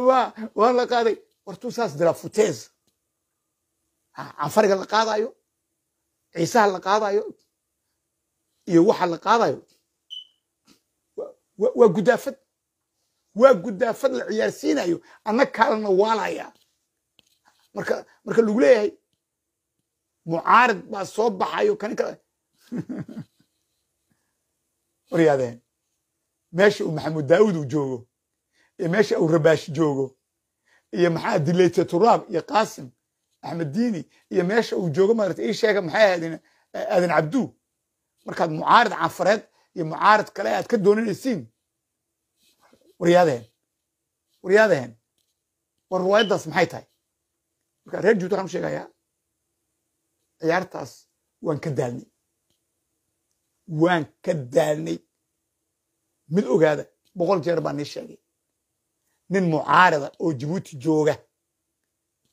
waa la qaaday wartuu saas diraa futees la qaadayo ciisaha la qaadayo iyo waxa la qaadayo waa gudaafad waa gudaafad la ciyaarsiinayo anna kaalana waalaya marka marka lagu leeyahay mucaarid baa soo baxayo kani kale waryaadeen meesha uu maxamuud daawud uu joogo iyo meesha uu rabaash joogo iyo maxaa dilayta turaab iyo qaasim axmed diini iyo meesha uu joogo maarata ii sheega maxay ahayd aadan cabdu markaad mucaarad cafareed iyo mucaarad kale aad ka dooninaysiin waryaadaheen waryaadaheen war riwaayaddaas maxay tahay marka reer juud waxaan u sheegayaa ciyaartaas waan ka daalnay waan ka daalnay mid ogaada boqol jeer baan nii sheegay nin mucaarida oo jabuuti jooga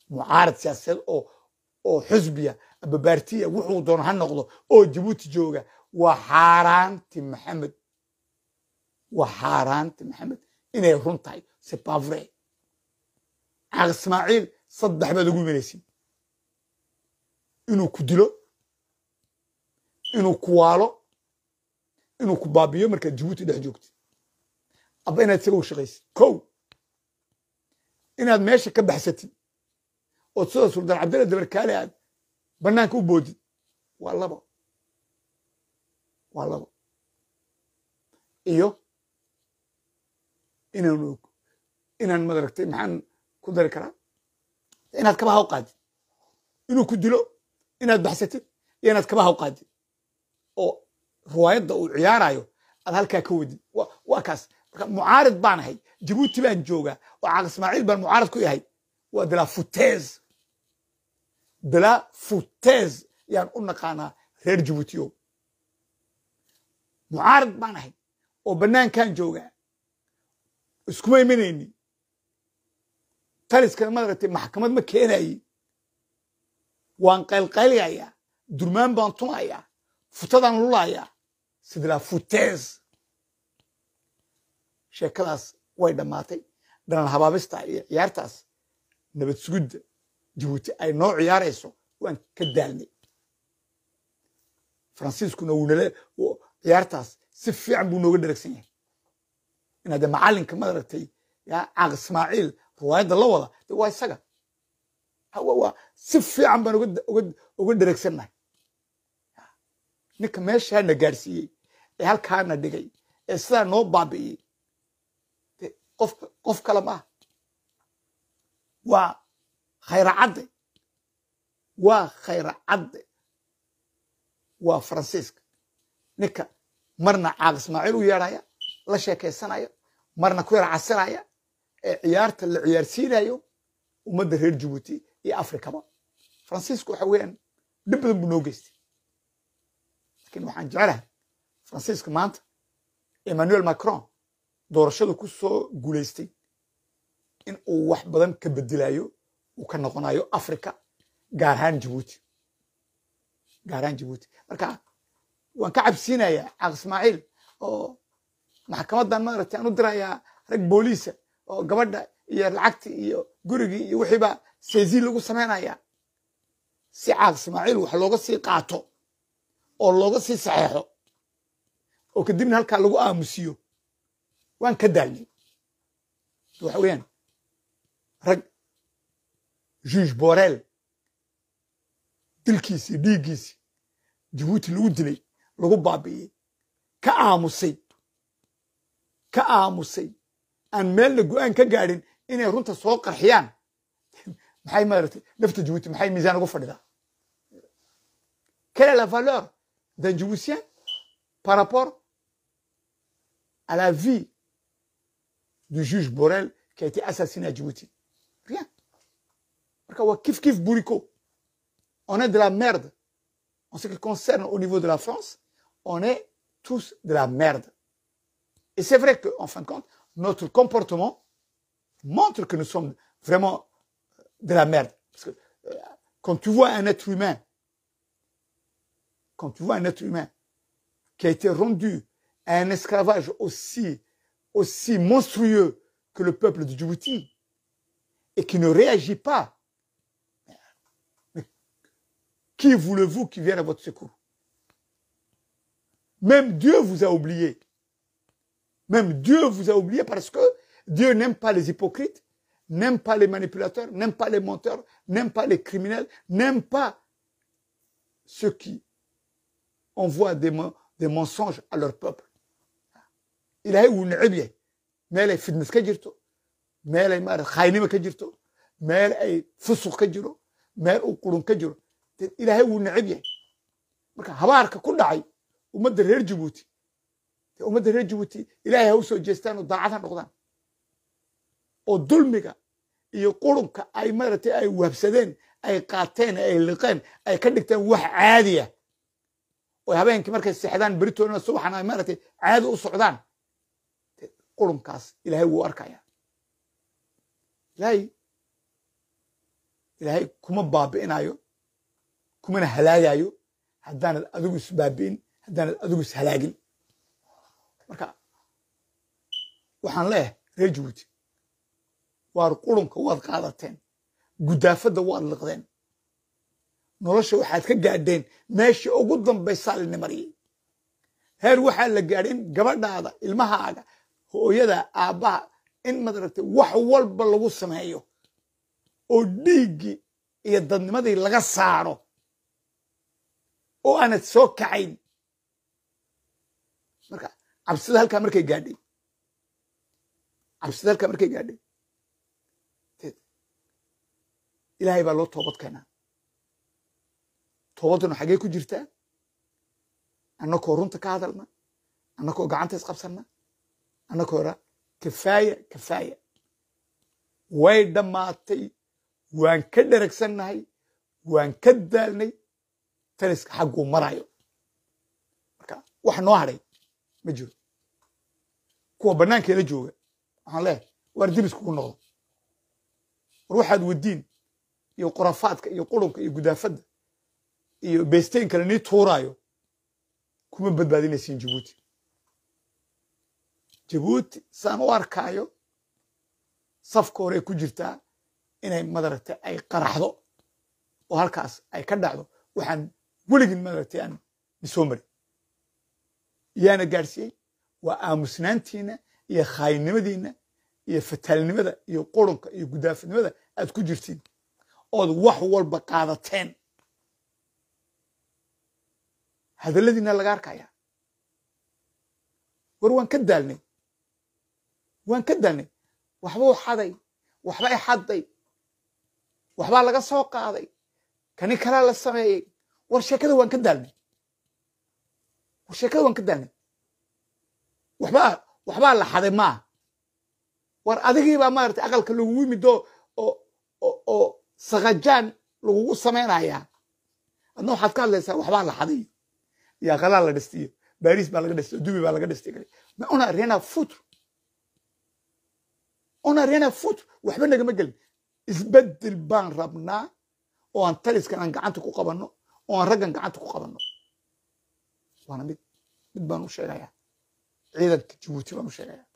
mucaarad siyaasadeed oo xusbiya ababaartiya wuxuu doono ha noqdo oo jibuuti jooga waa xaaraanti maxamed waa xaaraanti maxamed inay run tahay si baafure caaq ismaaciil saddex baad ugu imanaysid inuu ku dilo inuu ku waalo inuu ku baabiyo markaad jibuuti dhex joogtid aba inaad isaga u shaqaysid kow inaad meesha ka baxsatid ood sida suldaan cabdalla dabarkaale aad bannaanka u boodid waa labo waa labo iyo inaan inaan madaragtay maxaan ku dari karaa inaad kaba haw qaadid inuu ku dilo inaad baxsatid iyo inaad kaba haw qaadid oo riwaayadda uu ciyaarayo aad halkaa ka wadid waa kaas mucaarid baan ahay jabuuti baan joogaa oo caaq ismaaciil baan mucaarid ku yahay waa dalafutez dalafutez yaan u naqaanaa reer jabuutiyo mucaarid baan ahay oo bannaankan joogaa iskuma imanayni taliskana madaragtay maxkamad ma keenaye waan qaylqayliyayaa durmaan baan tumayaa futadaan lulayaa sidalafutez sheekadaas way dhammaatay dhanan habaabista iyo ciyaartaas nabad sugidda jabuuti ay noo ciyaarayso waan ka daalnay faransiiskuna wuunale ciyaartaas si fiican buu nooga dheregsan yahay in haddee macalinka maad caaq ismaaciil riwaayadda la wada de waa isaga si fiican baan uga dheragsannahay ninka meeshaana gaadhsiiyey ee halkaana dhigay ee sidaa noo baabi'iyey qof qof kale maaha waa khayra cadde waa khayra cadde waa faransiiska ninka marna caaq ismaaciil u yeedhaya la sheekaysanayo marna ku yar casanaya ee ciyaarta la ciyaarsiinayo ummadda reer jibuuti iyo afrikaba faransiisku waxa weeyaan dhib badan buu noo geystay laakiin waxaan jeclahay faransiiska maanta emmanuel macron doorashada ku soo guulaystay in uu wax badan ka bedelayo uu ka noqonayo africa gaar ahaan jibuuti gaar ahaan jibuuti marka waan ka cabsiinayaa caaq ismaaciil oo maxkamadan maaragtay aan u dirayaa rag booliisa oo gabadha iyo lacagtii iyo gurigii iyo wixiibaa saysiin lagu samaynayaa si caaq ismaaciil wax looga sii qaato oo looga sii saxeexo oo kadibna halkaa lagu aamusiyo waan ka daalnay waxa weyaan rag juge borel dilkiisii dhiiggiisii jabuuti lagu dilay lagu baabi'iyey ka aamusay ka aamusay aan meelna go-aan ka gaadhin inay runta soo qarxiyaan maxay maaragtay nafta jabuuti maxay miisaan ugu fadhidaa quelle est la valeur d'un djiboutien par rapport à la vie du juge Borel qui a été assassiné à Djibouti. Rien. Kif kif burico. On est de la merde. En ce qui concerne au niveau de la France, on est tous de la merde. Et c'est vrai qu'en fin de compte, notre comportement montre que nous sommes vraiment euh, de la merde. Parce que euh, quand tu vois un être humain, quand tu vois un être humain qui a été rendu à un esclavage aussi aussi monstrueux que le peuple de Djibouti et qui ne réagit pas, qui voulez-vous qui vienne à votre secours Même Dieu vous a oublié. Même Dieu vous a oublié parce que Dieu n'aime pas les hypocrites, n'aime pas les manipulateurs, n'aime pas les menteurs, n'aime pas les criminels, n'aime pas ceux qui envoient des mensonges à leur peuple. ilaahay wuu neceb yahay meelay fitnes ka jirto meelay maarata khaynima ka jirto meel ay fusuq ka jiro meel uu qurun ka jiro ilaahay wuu neceb yahay marka habaarka ku dhacay ummadda reer jabuuti ummadda reer jabuuti ilaahay ha u soo jeestaan oo daacad ha noqdaan oo dulmiga iyo qurunka ay maaragtay ay waabsadeen ay qaateen ay liqeen ay ka dhigteen wax caadi caadiya oo habeenkii markay seexdaan beritoona subaxan ay maaragtay caadi u socdaan qurunkaas ilaahay wuu arkayaa ilaahay ilaahay kuma baabi'inaayo kumana halaagayo haddaanad adigu isbaabi'in haddaanad adigu ishalaagin marka waxaan leeyahay reer waar qurunka waad qaadateen gudaafadda waad liqdeen nolosha waxaad ka gaadheen meesha ugu dambaysaa linimariyey heer waxaa la gaadheen gabadhaada ilmahaaga hooyada aabbaha in madaragtay wax walba lagu sameeyo oo dhiiggii iyo dadnimadii laga saaro oo aanad soo kacayn marka cabsida halkaa markay gaadhay cabsida halkaa markay gaadhay ilaahay baa loo toobad keenaa toobaduna xaggee ku jirtaa annakoo runta ka hadalna annakoo gacanta isqabsanna annaka hora kafaaya kafaaya way dhammaatay waan ka dheragsannahay waan ka daalnay taniska xagguu maraayo marka wax noo hadhay ma jiro kuwa bannaankeeda jooga waxaan leehay waar dib iskugu noqdo war waxaad wadiin iyo qurafaadka iyo qurunka iyo gudaafadda iyo beesteynkale nii tuuraayo kuma badbaadinaysiin jibuuti jabuuti saan u arkaayo safka horey ku jirtaa inay madaragtay ay qaraxdo oo halkaas ay ka dhacdo waxaan weligin madaragta aan misoo marin yaana gaadhsiiyey waa aamusnaantiina iyo khaayinimadiinna iyo fataalnimada iyo qurunka iyo gudaafnimada aad ku jirtiin ood wax walba qaadateen hadalladiinna laga arkaya war waan ka daalnay waan ka danay waxbuu xaday waxba i xadday waxbaa laga soo qaaday kani kalaa la sameeyey war sheekada waan ka daalnay war sheekada waan ka daalnay waxbaa waxbaa la xaday maa war adigiibaa maaragtay aqalka lagu yimid oo oo sakajaan lagugu samaynayaa adna waxaad ka hadlaysaa waxbaa la xaday yaa qalaa la dhistiyo baariis baa laga dhistay dubi baa laga dhistay unaa rena futro on a waxba nagama gelin isbedel baan rabnaa oo aan taliskan aan gacanta ku qabanno oo aan raggan gacanta ku qabanno waana mid mid baan u sheegayaa ciidanka jibuuti baan u sheegayaa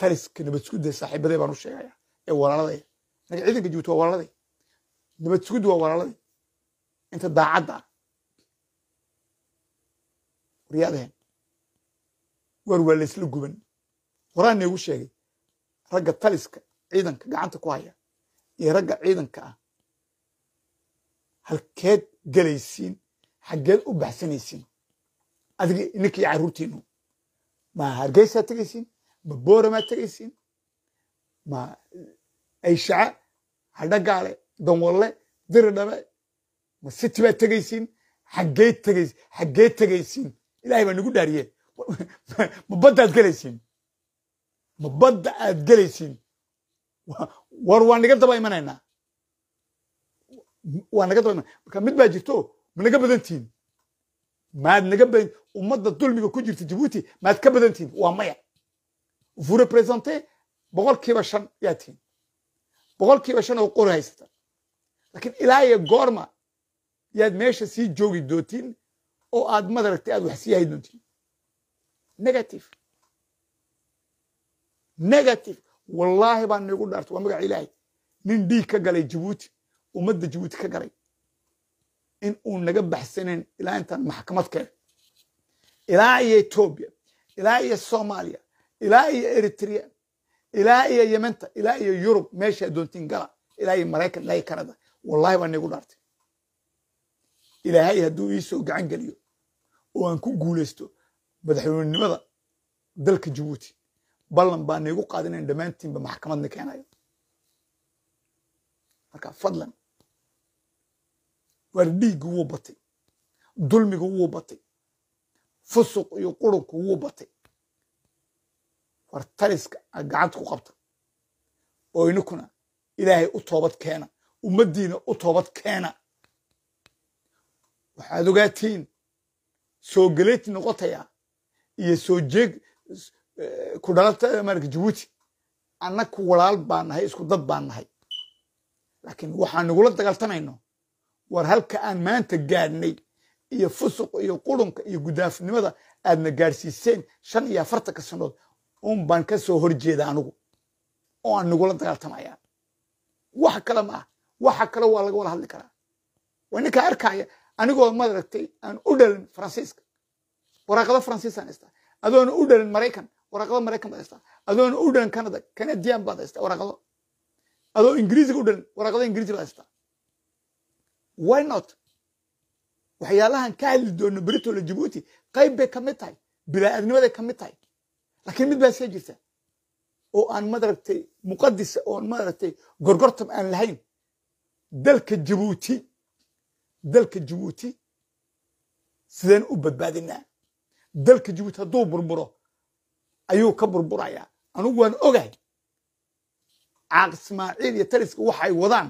taliska nabadsugudda saaxiibaday baan u sheegayaa ee walaaladay naga ciidanka jabuuti waa walaaladay nabadsuguddu waa walaaladay inta daacadda ah waryaadeen waar waa laysla guban horaa neegu sheegay ragga taliska ciidanka gacanta ku haya iyo ragga ciidanka ah halkeed gelaysiin xaggeed u baxsanaysiin adiga ninka iyo carruurtiinu ma hargeysaa tegaysiin ma booramaa tegaysiin ma ayshaca eh, hadhagaale danwalle diridhabe ma siti baa tegaysiin xaggeed tegaysiin ilahay baa nagu dhaariye ma baddaad gelaysiin ma badda aad gelaysiin war waa naga daba imanaynaa waa naga daba imanana marka mid baa jirto ma naga badantiin maad naga badan ummadda dulmiga ku jirta jabuuti maad ka badantiin waa maya vous representez boqolkiiba shan yaa tihin boqolkiiba shan oo qori haysata laakiin ilaa iyo goorma yaad meesha sii joogi doontiin oo aad madaragtay aad wax sii hay doontiin negative negative wallaahi baa nigu dhaartay waa magaca ilaahay nin dhiig ka galay jabuuti ummadda jabuuti ka galay in uu naga baxsanayn ilaa intaan maxkamad keen ilaa iyo etoobiya ilaa iyo soomaaliya ilaa iyo eritrea ilaa iyo yementa ilaa iyo yurub meesha doontiin gala ilaa iyo maraykan ilaa iyo canada wallaahi baa nagu dhaartay ilaahay hadduu iisoo gacan geliyo oo aan ku guuleysto madaxweynenimada dalka jabuuti ballan baa naigu qaadinayn dhammaantiinba maxkamadna keenayo marka fadlan waar dhiiggu wuu batay dulmigu wuu batay fusuq iyo qurunku wuu batay war taliska a gacanta ku qabta oo oynukuna ilaahay u toobad keena ummaddiina u toobad keena waxaad ogaatiin soo geleyti noqotaya iyo soo jeeg ku dhalata maarka jabuuti anag ku walaal baan nahay isku dad baan nahay laakiin waxaan nagula dagaaltamayno war halka aan maanta gaadhnay iyo fusuq iyo qurunka iyo gudaafnimada aadna gaadhsiiseen shan iyo afartanka sanood un baan ka soo horjeeda anugu oo aan nagula dagaaltamayaa wax kale ma ah, waxa kale waa laga wala hadli karaa waa ninkaa arkaya anigoo madaragtay aan u dhalin faransiiska waraaqado faransiisaan istaa adoona u dhalin maraykan waraqado maraykan baad haystaa adoon u dhan canada canadian baad haystaa waraqado adoo ingiriisiga u dhan waraqado ingiriisi baad haystaa why not waxyaalahan ka hadli doono britola jabuuti qayb bay ka mid tahay bilaaadnimaday ka mid tahay laakiin mid baa iska jirta oo aan madaragtay muqadisa oon madaragtay gorgortam aan lahayn dalka jibuuti dalka jibuuti sideen u badbaadinaa dalka jibuuti hadduu burburo ayuu ka burburayaa anugu waan ogahay caaq ismaaciil iyo taliska waxay wadaan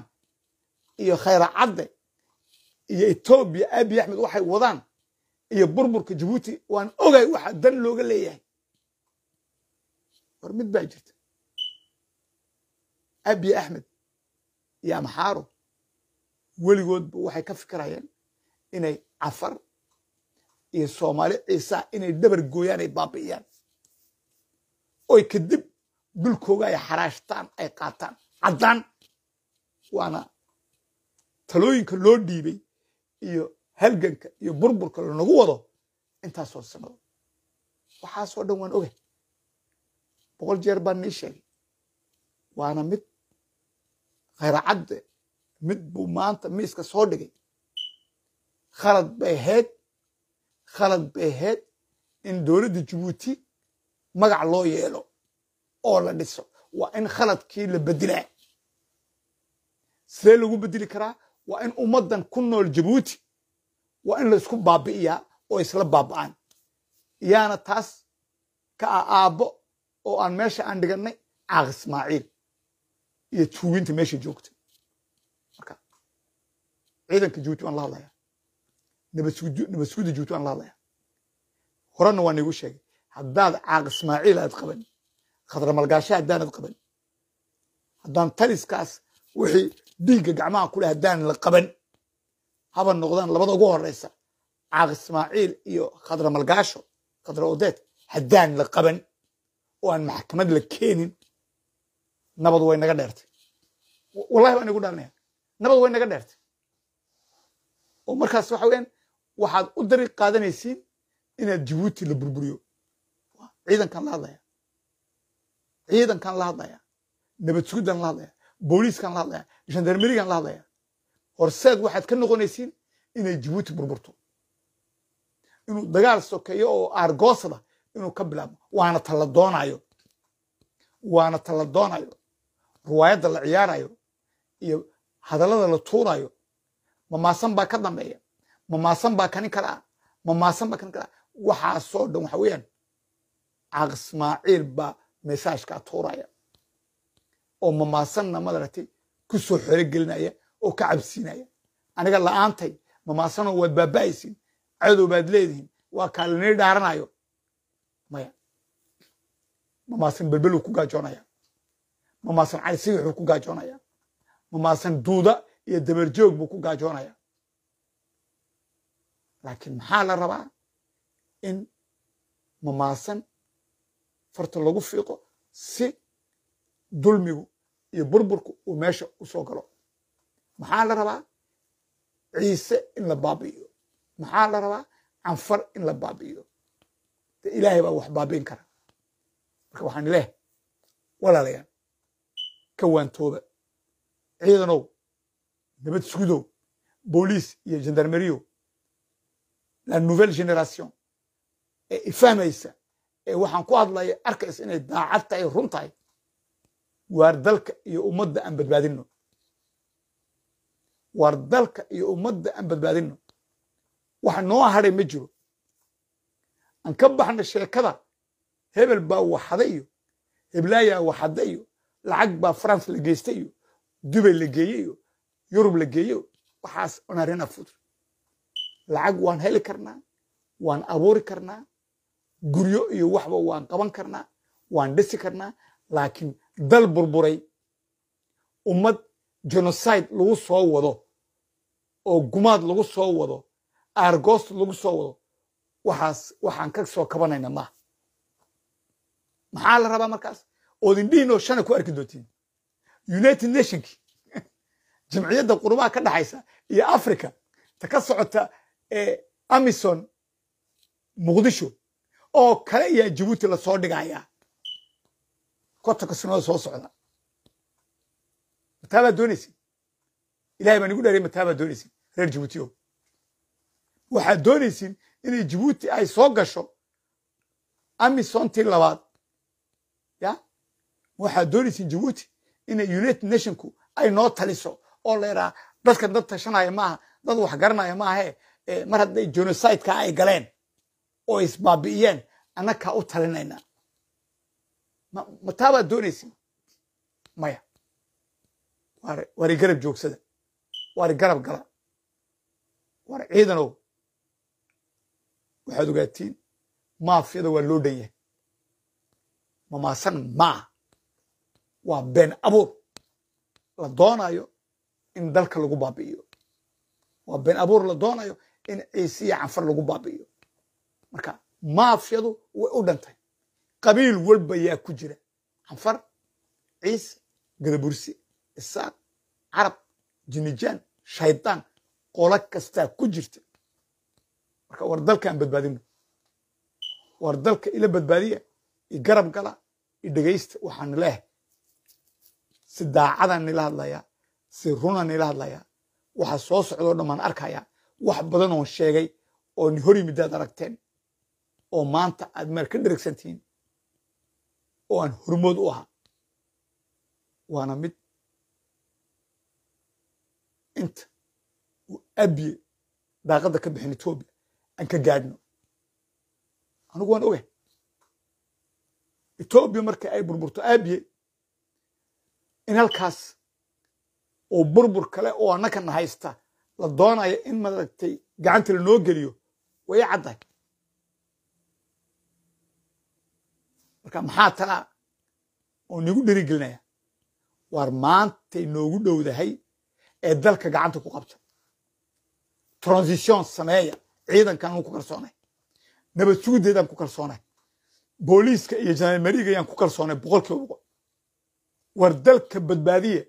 iyo khayracadde iyo etoobiya abiy axmed waxay wadaan iyo burburka jabuuti waan ogahay waxaa dan looga leeyahay war mid baa jirta abiy axmed iyo amxaaro weligoodba waxay ka fikirayeen inay cafar iyo soomaali ciisa inay dhabar gooyaan ay baabi'iyaan oy kadib dhulkooga ay xaraashtaan ay qaataan caddaan waana talooyinka loo dhiibay iyo halganka iyo burburka lanagu wado intaasoo sanado waxaasoo dhan waan oga boqol jeer baan nii sheegay waana mid khayracadde mid buu maanta miiska soo dhigay khalad bay ahayd khalad bay ahayd in dowladda jabuuti magac loo yeelo oo la dhiso waa in khaladkii la bedelaa sidee lagu bedeli karaa waa in ummaddan ku nool jabuuti waa in laisku baabi'iyaa oo isla baaba'aan yaana taas ka ah aabbo oo aan meesha aan dhigannay caaq ismaaciil iyo tuuginta meesha joogta marka ciidanka juuti waan la hadlayaa nabad sugida waan la hadlayaa horena waa naigu sheegay haddaad caaq ismaaciil aad qaban khadramalgaasho haddaanad qaban haddaan taliskaas wixii dhiigga gacmaha kuleh haddaan la qaban haba noqdaan labada ugu horeysa caaq ismaaciil iyo khadra khadramalgaasho khadra odeed haddaan la qaban oo aan maxkamad la keenin nabad way naga dheertay wallahi baan igu dhaalinaya nabad way naga dheertay oo markaas waxa weyaan waxaad u dariiq qaadanaysiin inaad jabuuti la burburiyo ciidankan la hadlaya ciidankan la hadlaya nabadsuguddan la hadlaya booliiskan la hadlaya gendarmerigan la hadlaya horseed waxaad ka noqonaysiin inay jibuuti burburto inuu dagaal sokeeyo oo aargoosada inuu ka bilaabmo waana tala doonayo waana tala doonayo riwaayadda la ciyaarayo iyo hadallada la tuurayo mamaasan baa ka dambeeya mamaasan baa kanin kala ah mamaasan baa kanin kala waxaasoo dhan waxa weeyaan ismaaciil baa mesaajka tuuraya oo mamaasanna madaragtay ku soo xorogelinaya oo ka cabsiinaya aniga la'aantay mamaasanoo waad baaba'aysiin cadow baad leedihin waa kaalinii dhaaranayo maya mamaasan belbeluu ku gaajoonaya mamaasan wuxuu ku gaajoonaya mamaasan duuda iyo dabarjoog buu ku gaajoonaya laakiin maxaa la rabaa in mamaasan farta lagu fiiqo si dulmigu iyo burburku uu meesha u soo galo maxaa la rabaa ciise in la baabi'iyo maxaa la rabaa canfar in la baabi'iyo de ilaahay baa wax baabi'in kara marka waxaan ileehay walaalayaan ka waantooba ciidanow nabad sugudow booliis iyo gendarmeriyow la nouvelle génération ee ifahmaysa waxaan ku hadlaya arkays inay daacad tahay run tahay waar dalka iyo ummadda aan badbaadinno waar dalka iyo ummadda aan badbaadinno wax noo haray ma jiro aan ka baxna sheekada hebel baa waxada iyo heblaayaa waxada iyo lacag baa france la geystayo dubay la geeye yurub la geeyo waxaas onarinafutr lacag waan heli karnaa waan abuuri karnaa guryo iyo waxba waan qaban karnaa waan dhisi karnaa laakiin dal burburay ummad genoside lagu soo wado oo gumaad lagu soo wado aargoos lagu soo wado waxaas waxaan ka soo kabanayna maaha maxaa la rabaa markaas oodin dhihinoo shana ku arki doontiin united nationki jamciyadda qurumaha ka dhaxaysa iyo africa ta ka socota eh, amison muqdisho oo kale ayaa jibuuti lasoo dhigaya kotanka sunnada soo socda mataa baad doonaysid ilahay baan igu dhaariy mataa baad doonaysid reer jabuuti waxaad doonaysin inay jibuuti ay soo gasho amisontii labaad ya waxaad doonaysin jibuuti inay united nationku ay noo taliso oo leeraa dadkan dad tashanaya maaha dad wax garanaya maahae eh, eh, mar hadday genocideka ay galeen oo isbaabi'iyeen annakaa u talinayna ma taabaad doonaysin maya waari garab joogsada waari garab gala waari ciidanow waxaad ogaatiin maafiyada waa loo dhan yahay mamaasan maa waa been abuur la doonayo in dalka lagu baabi'iyo waa been abuur la doonayo in ciisiya canfar lagu baabi'iyo marka maafyadu way u dhantay qabiil walba yaa ku jira canfar ciise gadabursi isaaq carab jinijaan shaydaan qolo kastaa ku jirta marka war dalkaan badbaadino war dalka ila badbaadiya i garab gala i dhegaysta waxaan nileehay si daacadaan nila hadlayaa si runaan nila hadlayaa waxa soo socdoo dhammaan arkayaa wax badan oon sheegay oon hor yimidaad aragteen oo maanta aad meel ka dheragsantihiin oo aan hormood u ahaa waana mid inta uu abiye daaqadda ka bixin etoobiya aan ka gaadhno anugu waan ogahay etoobiya marka ay burburto abiye in halkaas oo burbur kale oo annakana haysta la doonayo in maaragtay gacanta lanoo geliyo way caddahay marka maxaa taa oo nigu dherigelinaya war maantay noogu dhowdahay ee dalka gacanta ku qabta transition sameeya ciidankan ku kalsoonay nabad sugiddeedaan ku kalsoonay booliiska iyo jandarmeriga ayaan ku kalsoonay boqolkiiba boqol war dalka badbaadiya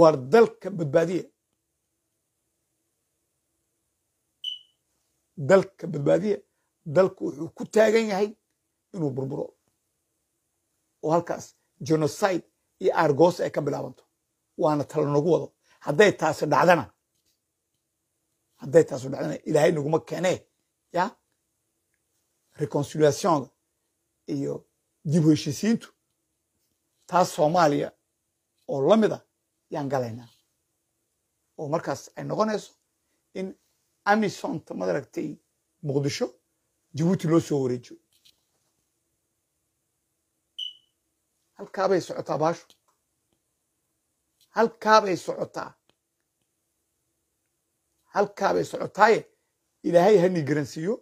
war dalka badbaadiya dalka badbaadiya dalku wuxuu ku taagan yahay inuu burburo oo halkaas genocide iyo aargoose ay ka bilaabanto waana tala nagu wado hadday taasi dhacdana hadday taasi dhacdana ilaahay naguma keenee ya reconciliationga iyo dib heshisiintu taas soomaaliya oo la mid ah yaan galaynaa oo markaas ay noqonayso in amisonta madaragtay muqdisho jabuuti loo soo wareejiyo halkaabay socotaa baashu halkaabay socotaa halkaabay socotaaye ilaahay hani garansiiyo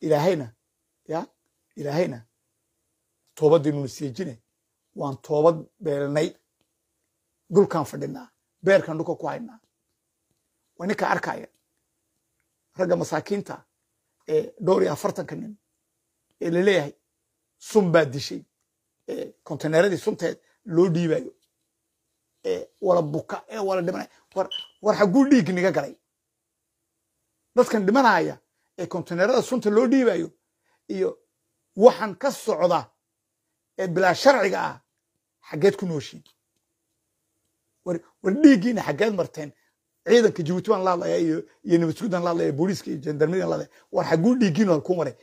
ilaahayna ya ilaahayna toobadiinuna siejine waan toobad beelnay dhulkan fadhinaa beerkan dhulka ku haynaa waa ninka arkaya ragga masaakiinta ee dhowr iyo afartanka nin ee laleeyahay sun baa dishay konteneradii e, sunteed loo dhiibayo wala buka ee wala e dhimanaya war xagguu dhiig niga galay dadkan dhimanaya ee kontenerada sunta loo dhiibayo iyo waxaan ka socda ee bilaa sharciga ah xaggeed ku nooshiin war dhiiggiina xaggeed marteen ciidanka jibuutibaan baan la hadlaya e iyo nabadsuudaan la hadlaya booliiska iyo jandarmadian la hadlaya war xagguu dhiiggiinu halkuu maray